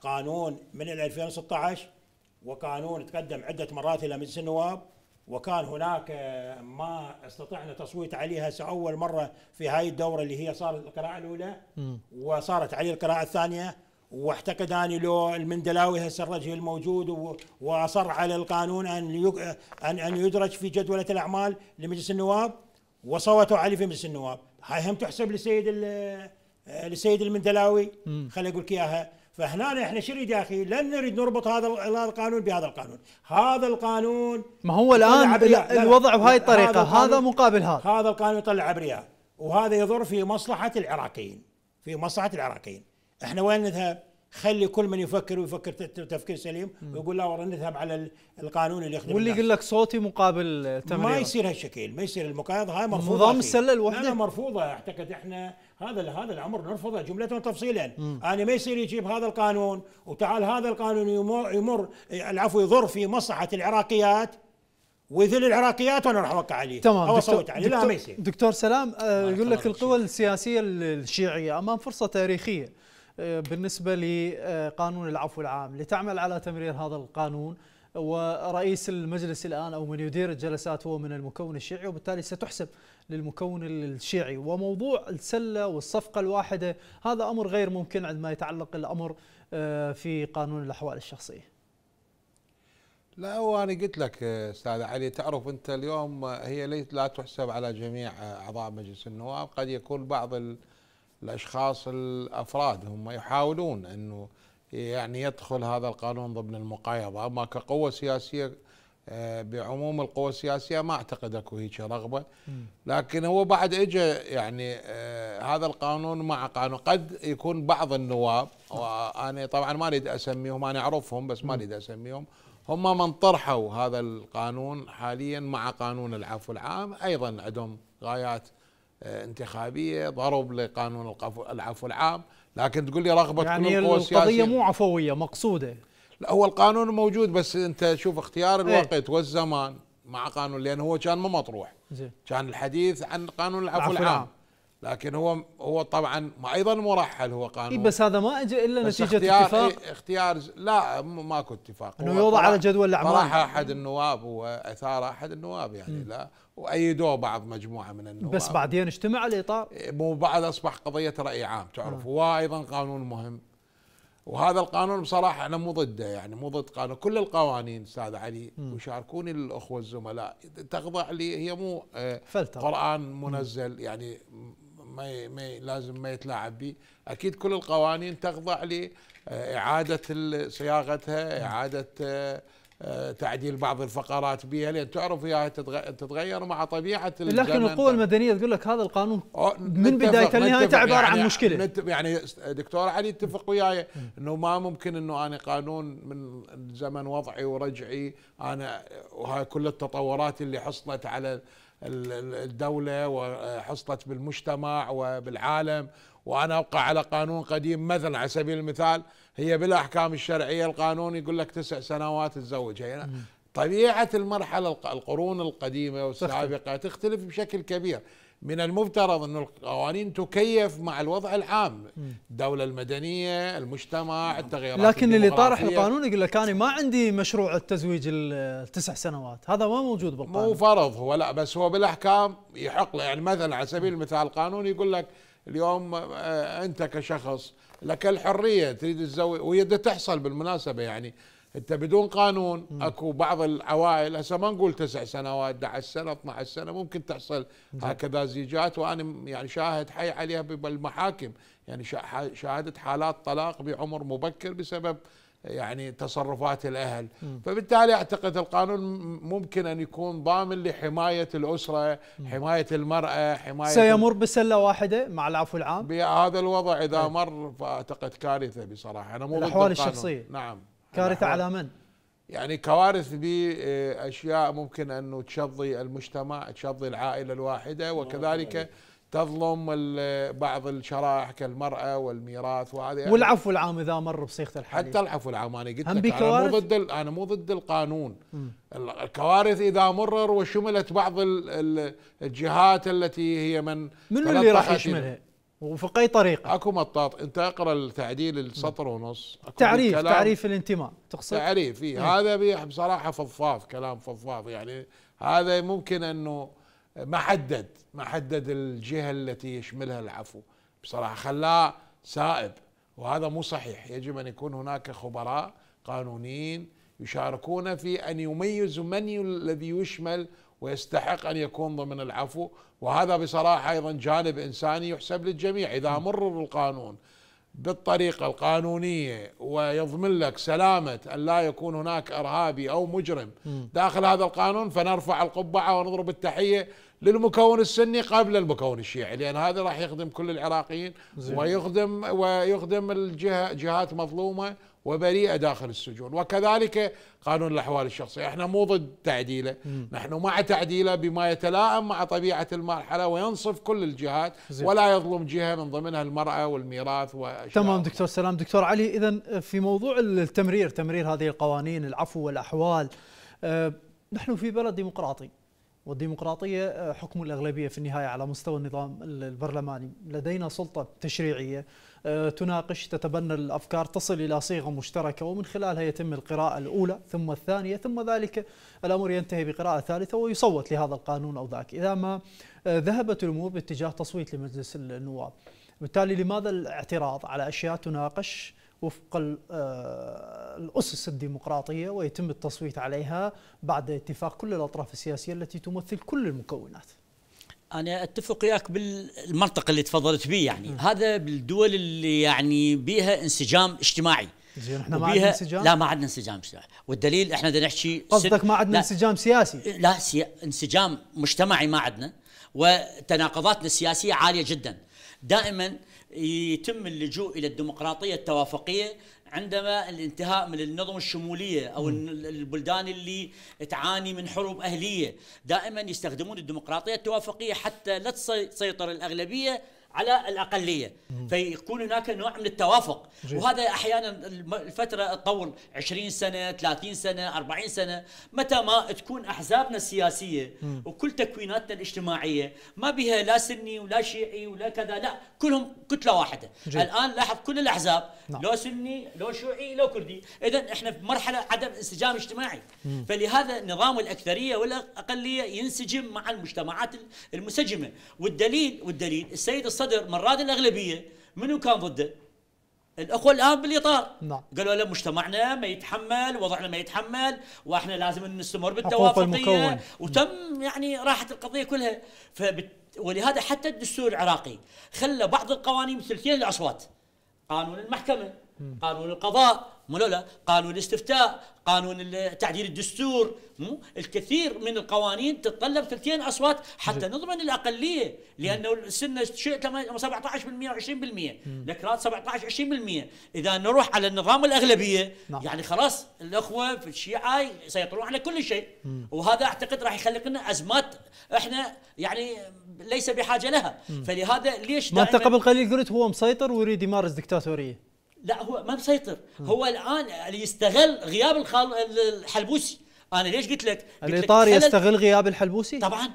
قانون من 2016 وقانون تقدم عده مرات الى مجلس النواب وكان هناك آه، ما استطعنا تصويت عليها اول مره في هاي الدوره اللي هي صارت القراءه الاولى وصارت عليه القراءه الثانيه واعتقد اني لو المندلاوي هسه الرجل الموجود واصر على القانون ان ان ان يدرج في جدوله الاعمال لمجلس النواب وصوتوا عليه في مجلس النواب هاي هم تحسب للسيد للسيد آه، المندلاوي خلي اقول لك اياها فهنا احنا شنو يا اخي؟ لن نريد نربط هذا القانون بهذا القانون، هذا القانون ما هو الان الوضع بهاي الطريقه، هذا مقابل هذا هذا القانون يطلع ابرياء، وهذا يضر في مصلحه العراقيين، في مصلحه العراقيين، احنا وين نذهب؟ خلي كل من يفكر ويفكر تفكير سليم ويقول لا والله نذهب على القانون اللي يخدم واللي يقول لك صوتي مقابل تمرير ما يصير هالشكل ما يصير المقايضه هاي مرفوضه نظام السله الوحده مرفوضه اعتقد احنا هذا هذا الامر نرفضه جمله وتفصيلا انا يعني ما يصير يجيب هذا القانون وتعال هذا القانون يمر, يمر العفو يضر في مصلحه العراقيات ويذل العراقيات وانا راح اوقع عليه تمام او اصوت عليه لا ما يصير دكتور سلام آه، يقول لك القوى السياسيه الشيعيه امام فرصه تاريخيه بالنسبة لقانون العفو العام لتعمل على تمرير هذا القانون ورئيس المجلس الآن أو من يدير الجلسات هو من المكون الشيعي وبالتالي ستحسب للمكون الشيعي وموضوع السلة والصفقة الواحدة هذا أمر غير ممكن عندما يتعلق الأمر آه، في قانون الأحوال الشخصية لا هو أنا قلت لك آه، استاذ علي تعرف انت اليوم آه، هي لا تحسب على جميع اعضاء مجلس النواب قد يكون بعض الاشخاص الافراد هم يحاولون انه يعني يدخل هذا القانون ضمن المقايضه اما كقوه سياسيه آه، بعموم القوى السياسيه ما اعتقد اكو هيك رغبه لكن هو بعد اجى يعني آه، هذا القانون مع قانون قد يكون بعض النواب وانا طبعا ما اريد اسميهم انا اعرفهم بس ما اريد اسميهم هم من طرحوا هذا القانون حاليا مع قانون العفو العام ايضا عندهم غايات آه، انتخابيه ضرب لقانون العفو العام لكن تقول لي رغبه يعني كل القوى السياسيه القضيه مو عفويه مقصوده لا هو القانون موجود بس انت شوف اختيار إيه. الوقت والزمان مع قانون لان هو كان مو مطروح كان الحديث عن قانون العفو العام, العام. لكن هو هو طبعا ايضا مرحل هو قانون إيه بس هذا ما اجى الا نتيجه اختيار اتفاق إيه، اختيار لا ماكو اتفاق انه يوضع على جدول الاعمال راح احد النواب واثار احد النواب يعني لا وايدوه بعض مجموعه من النواب بس بعدين اجتمع الاطار إيه، مو بعد اصبح قضيه راي عام تعرف هو آه. وايضا قانون مهم وهذا القانون بصراحه انا مو ضده يعني مو ضد قانون كل القوانين استاذ علي وشاركوني الاخوه الزملاء تخضع لي هي مو آه، فلتر. قران منزل م. يعني ما ما لازم ما يتلاعب به اكيد كل القوانين تخضع لاعاده آه، صياغتها اعاده آه، تعديل بعض الفقرات بها لان تعرف هي تتغير مع طبيعه لكن القوى المدنيه تقول لك هذا القانون من بدايته لنهايته عباره يعني عن مشكله يعني دكتور علي اتفق وياي انه ما ممكن انه انا قانون من زمن وضعي ورجعي انا وهاي كل التطورات اللي حصلت على الدوله وحصلت بالمجتمع وبالعالم وانا ابقى على قانون قديم مثلا على سبيل المثال هي بالاحكام الشرعيه القانون يقول لك تسع سنوات تزوجها يعني طبيعه المرحله القرون القديمه والسابقه تختلف بشكل كبير من المفترض أن القوانين تكيف مع الوضع العام الدولة المدنية المجتمع نعم. التغيرات لكن اللي طارح القانون يقول لك أنا ما عندي مشروع التزويج التسع سنوات هذا ما موجود بالقانون مو فرض هو لا بس هو بالأحكام يحق له يعني مثلا على سبيل المثال القانون يقول لك اليوم آه، انت كشخص لك الحريه تريد تزوج وهي بدها تحصل بالمناسبه يعني انت بدون قانون اكو بعض العوائل هسه ما نقول تسع سنوات 11 سنه 12 سنه ممكن تحصل هكذا زيجات وانا يعني شاهد حي عليها بالمحاكم يعني شاهدت حالات طلاق بعمر مبكر بسبب يعني تصرفات الاهل م. فبالتالي اعتقد القانون ممكن ان يكون ضامن لحمايه الاسره م. حمايه المراه حمايه سيمر بسله واحده مع العفو العام بهذا الوضع اذا م. إيه. مر فاعتقد كارثه بصراحه انا مو الاحوال الشخصيه نعم كارثه على من يعني كوارث باشياء ممكن انه تشظي المجتمع تشظي العائله الواحده وكذلك تظلم بعض الشرائح كالمرأة والميراث وهذه والعفو العام إذا مر بصيغة الحديث حتى العفو العام أنا قلت لك أنا مو ضد أنا مو ضد القانون مم. الكوارث إذا مرر وشملت بعض الجهات التي هي من من اللي راح يشملها؟ وفق أي طريقة؟ أكو مطاط أنت أقرأ التعديل السطر ونص تعريف تعريف الانتماء تقصد؟ تعريف إيه هذا بصراحة فضفاض كلام فضفاض يعني هذا ممكن أنه ما حدد ما حدد الجهه التي يشملها العفو بصراحه خلاه سائب وهذا مو صحيح يجب ان يكون هناك خبراء قانونيين يشاركون في ان يميزوا من الذي يشمل ويستحق ان يكون ضمن العفو وهذا بصراحه ايضا جانب انساني يحسب للجميع اذا مرر القانون بالطريقه القانونيه ويضمن لك سلامه ان لا يكون هناك ارهابي او مجرم داخل هذا القانون فنرفع القبعه ونضرب التحيه للمكون السني قبل المكون الشيعي لان هذا راح يخدم كل العراقيين ويخدم ويخدم الجهه جهات مظلومه وبريئه داخل السجون وكذلك قانون الاحوال الشخصيه احنا مو ضد تعديله نحن مع تعديله بما يتلائم مع طبيعه المرحله وينصف كل الجهات زي. ولا يظلم جهه من ضمنها المراه والميراث تمام دكتور سلام دكتور علي اذا في موضوع التمرير تمرير هذه القوانين العفو والاحوال أه نحن في بلد ديمقراطي والديمقراطية آه، حكم الأغلبية في النهاية على مستوى النظام البرلماني لدينا سلطة تشريعية آه، تناقش تتبنى الأفكار تصل إلى صيغة مشتركة ومن خلالها يتم القراءة الأولى ثم الثانية ثم ذلك الأمر ينتهي بقراءة ثالثة ويصوت لهذا القانون أو ذاك إذا ما آه، ذهبت الأمور باتجاه تصويت لمجلس النواب بالتالي لماذا الاعتراض على أشياء تناقش وفق آه، الأسس الديمقراطية ويتم التصويت عليها بعد اتفاق كل الأطراف السياسية التي تمثل كل المكونات انا اتفق وياك بالمنطق اللي تفضلت به يعني م. هذا بالدول اللي يعني بيها انسجام اجتماعي زين احنا ما عندنا انسجام؟ لا ما عندنا انسجام اجتماعي، والدليل احنا بدنا نحكي قصدك ما عندنا انسجام سياسي؟ لا سي... انسجام مجتمعي ما عندنا وتناقضاتنا السياسيه عاليه جدا، دائما يتم اللجوء الى الديمقراطيه التوافقيه عندما الانتهاء من النظم الشموليه او البلدان اللي تعاني من حروب اهليه دائما يستخدمون الديمقراطيه التوافقيه حتى لا تسيطر الاغلبيه على الاقليه مم. فيكون هناك نوع من التوافق جيد. وهذا احيانا الفتره تطول 20 سنه 30 سنه 40 سنه متى ما تكون احزابنا السياسيه مم. وكل تكويناتنا الاجتماعيه ما بها لا سني ولا شيعي ولا كذا لا كلهم كتله واحده جيد. الان لاحظ كل الاحزاب نعم. لو سني لو شيعي لو كردي اذا احنا في مرحله عدم انسجام اجتماعي مم. فلهذا نظام الاكثريه والاقليه ينسجم مع المجتمعات المسجمه والدليل والدليل السيد الصدر الصدر مرات الاغلبيه منو كان ضده؟ الاخوه الان بالاطار نعم. قالوا له مجتمعنا ما يتحمل وضعنا ما يتحمل واحنا لازم نستمر بالتوافقيه وتم يعني راحت القضيه كلها فبت ولهذا حتى الدستور العراقي خلى بعض القوانين بثلثين الاصوات قانون المحكمه قانون القضاء لا قانون الاستفتاء قانون تعديل الدستور الكثير من القوانين تتطلب ثلثين اصوات حتى نضمن الاقليه لانه السنه 17 و20% نكرات 17 20% اذا نروح على النظام الاغلبيه نعم. يعني خلاص الاخوه في الشيعه سيطرون على كل شيء مم. وهذا اعتقد راح يخلق لنا ازمات احنا يعني ليس بحاجه لها مم. فلهذا ليش ما انت قبل قليل قلت هو مسيطر ويريد يمارس دكتاتوريه لا هو ما مسيطر هو الان اللي يستغل غياب الخال... الحلبوسي انا ليش قلت لك قلت لك يستغل غياب الحلبوسي طبعا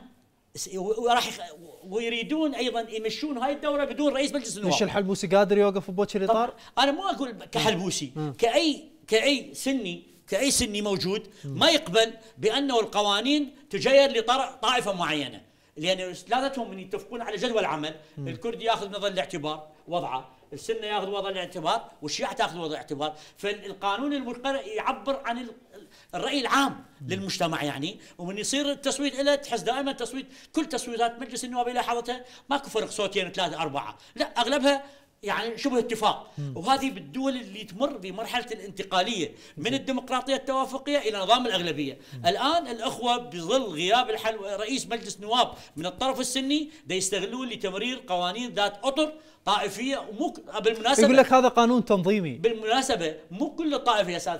وراح يخ... ويريدون ايضا يمشون هاي الدوره بدون رئيس مجلس النواب ليش الحلبوسي قادر يوقف بوجه الاطار؟ انا مو اقول كحلبوسي مم. كاي كاي سني كاي سني موجود ما يقبل بانه القوانين تجير لطائفه معينه لان ثلاثتهم من يتفقون على جدول عمل الكردي ياخذ نظر الاعتبار وضعه السنه ياخذ وضع الاعتبار والشيعه تاخذ وضع الاعتبار فالقانون المقرر يعبر عن الراي العام للمجتمع يعني ومن يصير التصويت له تحس دائما تصويت كل تصويتات مجلس النواب الى حضرتها ماكو فرق صوتين ثلاثه اربعه لا اغلبها يعني شبه اتفاق وهذه بالدول اللي تمر بمرحله الانتقاليه من الديمقراطيه التوافقيه الى نظام الاغلبيه الان الاخوه بظل غياب الحل رئيس مجلس نواب من الطرف السني دا يستغلون لتمرير قوانين ذات اطر طائفيه ومو بالمناسبه يقول لك هذا قانون تنظيمي بالمناسبه مو كل الطائفه يا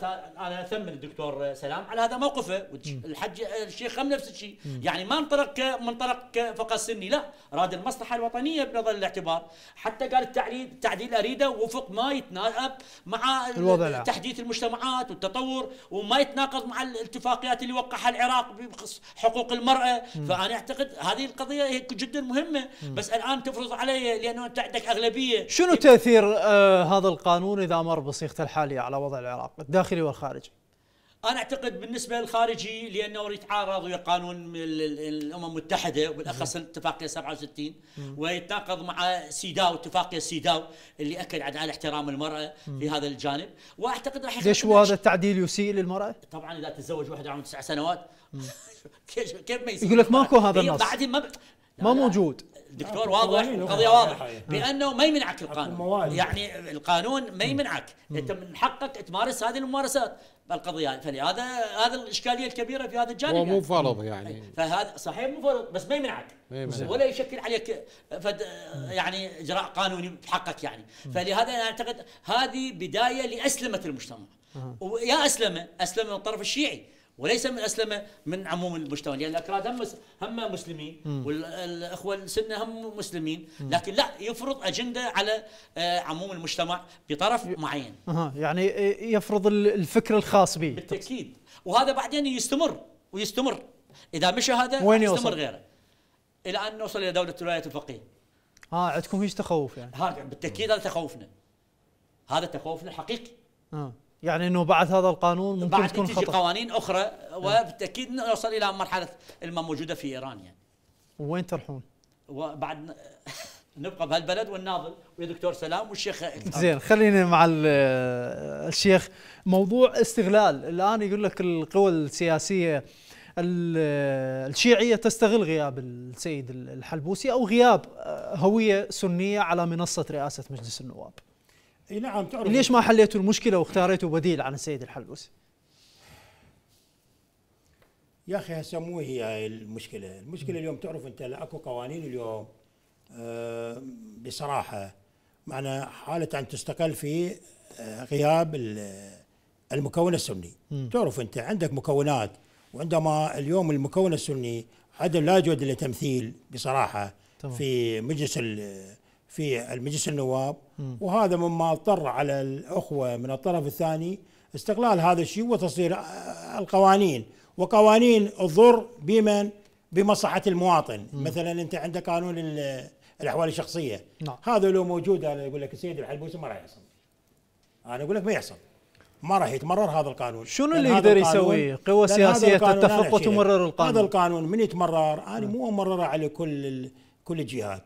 انا اثمن الدكتور سلام على هذا موقفه الحج الشيخ خم نفس الشيء يعني ما انطلق منطلق فقط سني لا راد المصلحه الوطنيه بنظر الاعتبار حتى قال التعديل التعديل اريده وفق ما يتناسب مع الوضع تحديث المجتمعات والتطور وما يتناقض مع الاتفاقيات اللي وقعها العراق بخصوص حقوق المراه فانا اعتقد هذه القضيه هي جدا مهمه بس الان تفرض علي لانه انت عندك الاغلبيه شنو تاثير آه هذا القانون اذا مر بصيغته الحاليه على وضع العراق الداخلي والخارجي؟ انا اعتقد بالنسبه للخارجي لانه يتعارض ويا قانون الامم المتحده وبالاخص اتفاقيه 67 ويتناقض مع سيداو اتفاقيه سيداو اللي اكد على احترام المراه في هذا الجانب واعتقد راح ليش هذا التعديل يسيء للمراه؟ طبعا اذا تزوج واحده عمره تسع سنوات كيف ما يسيء؟ يقول لك ماكو هذا النص بعدين ما ب... ما موجود دكتور واضح القضيه واضح بانه ما يمنعك القانون يعني القانون ما يمنعك انت من حقك تمارس هذه الممارسات القضيه فلهذا هذا الاشكاليه الكبيره في هذا الجانب هو يعني. فرض يعني, يعني. فهذا صحيح فرض بس ما يمنعك ولا يشكل عليك يعني اجراء قانوني بحقك يعني فلهذا انا اعتقد هذه بدايه لاسلمه المجتمع ويا اسلمه اسلمه من الطرف الشيعي وليس من اسلم من عموم المجتمع لان يعني الاكراد هم هم مسلمين والاخوه السنه هم مسلمين لكن لا يفرض اجنده على آه، عموم المجتمع بطرف معين يعني آه، يفرض الفكر الخاص به بالتاكيد وهذا بعدين يستمر ويستمر اذا مشى هذا وين يستمر يوصل؟ غيره الى ان نوصل الى دوله ولايه الفقيه اه عندكم هيج تخوف يعني هذا بالتاكيد هذا تخوفنا هذا تخوفنا الحقيقي آه. يعني انه بعد هذا القانون ممكن بعد تكون خطأ قوانين اخرى إيه. وبالتاكيد نوصل الى مرحله الما موجوده في ايران يعني وين ترحون؟ وبعد نبقى بهالبلد والناظر ويا دكتور سلام والشيخ زين خلينا مع الشيخ موضوع استغلال الان يقول لك القوى السياسيه الشيعيه تستغل غياب السيد الحلبوسي او غياب هويه سنيه على منصه رئاسه مجلس النواب اي نعم تعرف ليش ما حليتوا المشكله واختاريتوا بديل عن السيد الحلوس؟ يا اخي هسه مو هي المشكله، المشكله اليوم تعرف انت لا اكو قوانين اليوم أه بصراحه معنى حاله ان تستقل في آه، غياب المكون السني، م. تعرف انت عندك مكونات وعندما اليوم المكون السني عدم لا يوجد له تمثيل بصراحه طبعا. في مجلس في المجلس النواب وهذا مما اضطر على الأخوة من الطرف الثاني استقلال هذا الشيء وتصدير القوانين وقوانين تضر بمن بمصلحة المواطن م. مثلا أنت عندك قانون الأحوال الشخصية نعم. هذا لو موجود أنا أقول لك السيد الحلبوسي ما راح يحصل أنا أقول لك ما يحصل ما راح يتمرر هذا القانون شنو اللي يقدر يسويه قوى سياسيه تتفق وتمرر القانون هذا القانون من يتمرر انا مو امرره على كل كل الجهات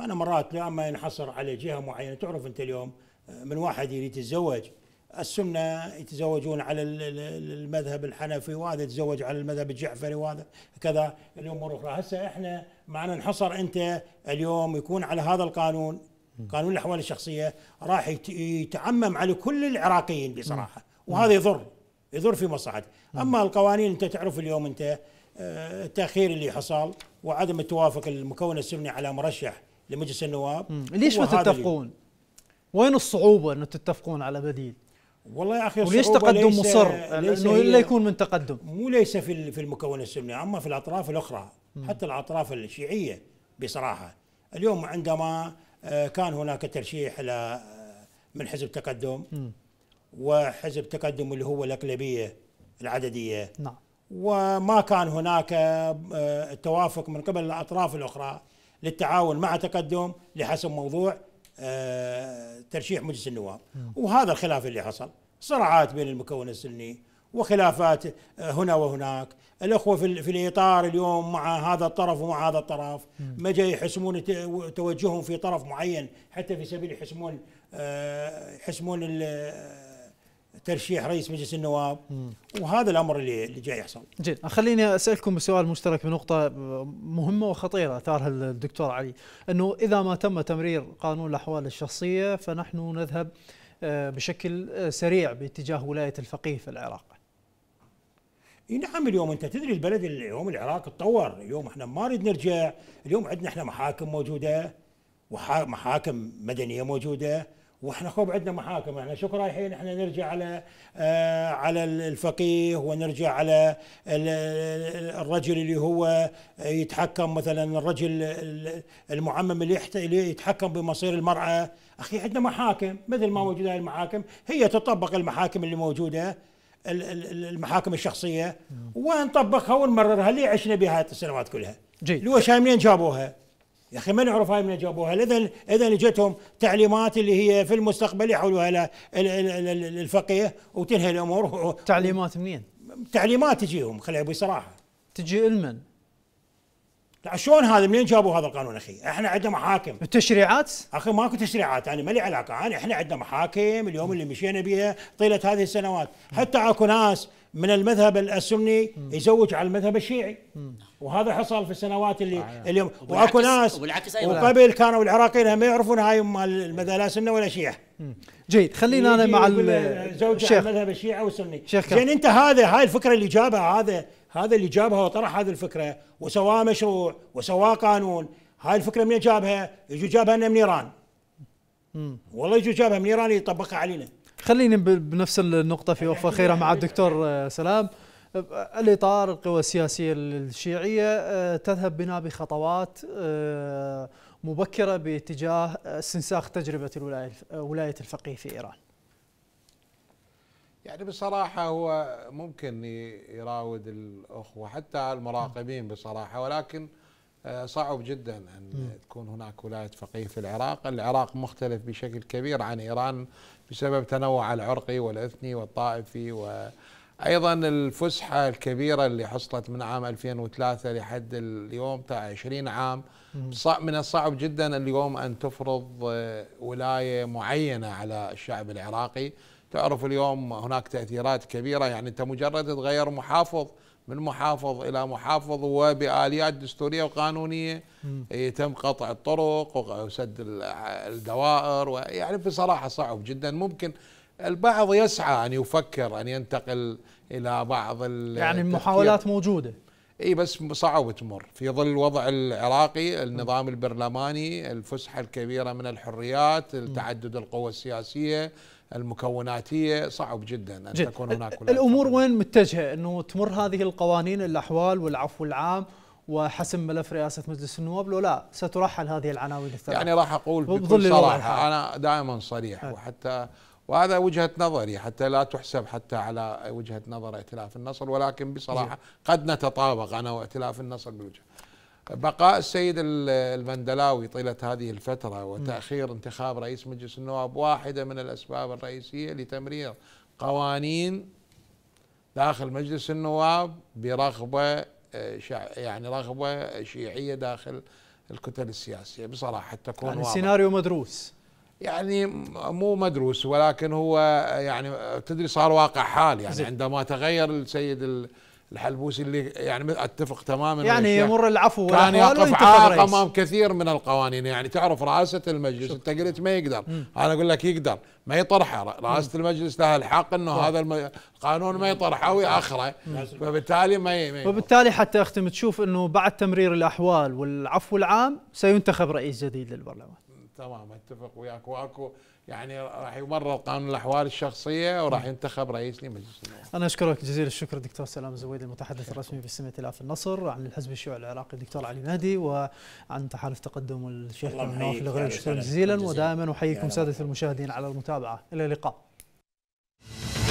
أنا مرات لما ينحصر على جهه معينه تعرف انت اليوم آه، من واحد يريد يتزوج السنه يتزوجون على المذهب الحنفي وهذا يتزوج على المذهب الجعفري وهذا كذا الامور اخرى هسه احنا معنا انحصر انت اليوم يكون على هذا القانون قانون الاحوال الشخصيه راح يتعمم على كل العراقيين بصراحه وهذا يضر يضر في مصلحته اما القوانين انت تعرف اليوم انت آه، التاخير اللي حصل وعدم التوافق المكون السني على مرشح لمجلس النواب ليش ما تتفقون؟ وين الصعوبه ان تتفقون على بديل؟ والله يا اخي وليش تقدم ليس مصر؟ انه الا يكون من تقدم مو ليس في في المكون السني اما في الاطراف الاخرى مم. حتى الاطراف الشيعيه بصراحه اليوم عندما آه، كان هناك ترشيح آه، من حزب تقدم مم. وحزب تقدم اللي هو الاغلبيه العدديه نعم وما كان هناك آه، توافق من قبل الاطراف الاخرى للتعاون مع تقدم لحسم موضوع آه، ترشيح مجلس النواب وهذا الخلاف اللي حصل صراعات بين المكون السني وخلافات آه، هنا وهناك الاخوه في, في الاطار اليوم مع هذا الطرف ومع هذا الطرف ما جاي يحسمون توجههم في طرف معين حتى في سبيل يحسمون آه، يحسمون ترشيح رئيس مجلس النواب وهذا الامر اللي اللي جاي يحصل. جيد خليني اسالكم بسؤال مشترك بنقطه مهمه وخطيره اثارها الدكتور علي انه اذا ما تم تمرير قانون الاحوال الشخصيه فنحن نذهب آه، بشكل آه، سريع باتجاه ولايه الفقيه في العراق. اي نعم اليوم انت تدري البلد اليوم العراق تطور، اليوم احنا ما نريد نرجع، اليوم عندنا احنا محاكم موجوده ومحاكم مدنيه موجوده واحنا خوب عندنا محاكم احنا شو رايحين احنا نرجع على آه على الفقيه ونرجع على الرجل اللي هو يتحكم مثلا الرجل المعمم اللي, اللي يتحكم بمصير المراه اخي عندنا محاكم مثل ما موجوده المحاكم هي تطبق المحاكم اللي موجوده المحاكم الشخصيه ونطبقها ونمررها اللي عشنا بها السنوات كلها جيد اللي هو جابوها يا اخي ما نعرف هاي من جابوها اذا اذا اجتهم تعليمات اللي هي في المستقبل يحولوها الى الفقيه وتنهي الامور تعليمات منين؟ تعليمات تجيهم خليها بصراحه تجي لمن؟ لا شلون هذا منين جابوا هذا القانون اخي؟ احنا عندنا محاكم التشريعات؟ اخي ماكو تشريعات انا ما لي علاقه انا احنا عندنا محاكم اليوم اللي مشينا بها طيله هذه السنوات حتى اكو ناس من المذهب السني يزوج على المذهب الشيعي وهذا حصل في السنوات اللي آه, آه. اليوم واكو ناس وقبل كانوا العراقيين ما يعرفون هاي المذهب لا سنه ولا شيعه جيد خلينا انا مع الشيخ آه، المذهب الشيعي والسني شيخ زين انت هذا هاي الفكره اللي جابها هذا هذا اللي جابها وطرح هذه الفكره وسواه مشروع وسواه قانون هاي الفكره من جابها؟ يجوا جابها لنا من ايران والله يجوا جابها من ايران يطبقها علينا خليني بنفس النقطة في وقفة أخيرة مع الدكتور آه، سلام الإطار القوى السياسية الشيعية آه، تذهب بنا بخطوات آه، مبكرة باتجاه استنساخ تجربة ولاية الفقيه في إيران يعني بصراحة هو ممكن يراود الأخوة حتى المراقبين بصراحة ولكن آه، صعب جدا أن م. تكون هناك ولاية فقيه في العراق العراق مختلف بشكل كبير عن إيران بسبب تنوع العرقي والإثني والطائفي وأيضا الفسحة الكبيرة اللي حصلت من عام 2003 لحد اليوم تاع 20 عام من الصعب جدا اليوم أن تفرض آه، ولاية معينة على الشعب العراقي تعرف اليوم هناك تأثيرات كبيرة يعني أنت مجرد تغير محافظ من محافظ الى محافظ وباليات دستوريه وقانونيه يتم إيه، قطع الطرق وسد الدوائر ويعني بصراحه صعب جدا ممكن البعض يسعى ان يفكر ان ينتقل الى بعض يعني المحاولات موجوده اي بس صعب تمر في ظل الوضع العراقي النظام البرلماني الفسحه الكبيره من الحريات تعدد القوى السياسيه المكوناتيه صعب جدا ان جد. تكون هناك ولا الامور وين متجهه انه تمر هذه القوانين الاحوال والعفو العام وحسم ملف رئاسه مجلس النواب لو لا سترحل هذه العناوين الثلاثه يعني راح اقول بكل صراحه انا دائما صريح هل. وحتى وهذا وجهة نظري حتى لا تحسب حتى على وجهة نظر ائتلاف النصر ولكن بصراحة قد نتطابق أنا وائتلاف النصر بالوجهة بقاء السيد المندلاوي طيلة هذه الفترة وتأخير انتخاب رئيس مجلس النواب واحدة من الأسباب الرئيسية لتمرير قوانين داخل مجلس النواب برغبة آه، يعني رغبة شيعية داخل الكتل السياسية بصراحة تكون يعني سيناريو مدروس يعني مو مدروس ولكن هو يعني تدري صار واقع حال يعني عندما تغير السيد الحلبوسي اللي يعني اتفق تماما يعني يمر العفو كان يقف على امام كثير من القوانين يعني تعرف رئاسه المجلس انت قلت ما يقدر مم. انا اقول لك يقدر ما يطرحه رئاسه المجلس لها الحق انه هذا القانون ما يطرحه وياخره فبالتالي ما وبالتالي حتى اختم تشوف انه بعد تمرير الاحوال والعفو العام سينتخب رئيس جديد للبرلمان تمام اتفق وياك واكو يعني راح يمرر قانون الاحوال الشخصيه وراح ينتخب رئيس لمجلس النواب. انا اشكرك جزيل الشكر دكتور سلام زويد المتحدث الرسمي بسمه الاف النصر عن الحزب الشيوعي العراقي الدكتور علي مهدي وعن تحالف تقدم الشيخ نواف الغريب شكرا جزيلا ودائما احييكم ساده المشاهدين على المتابعه الى اللقاء.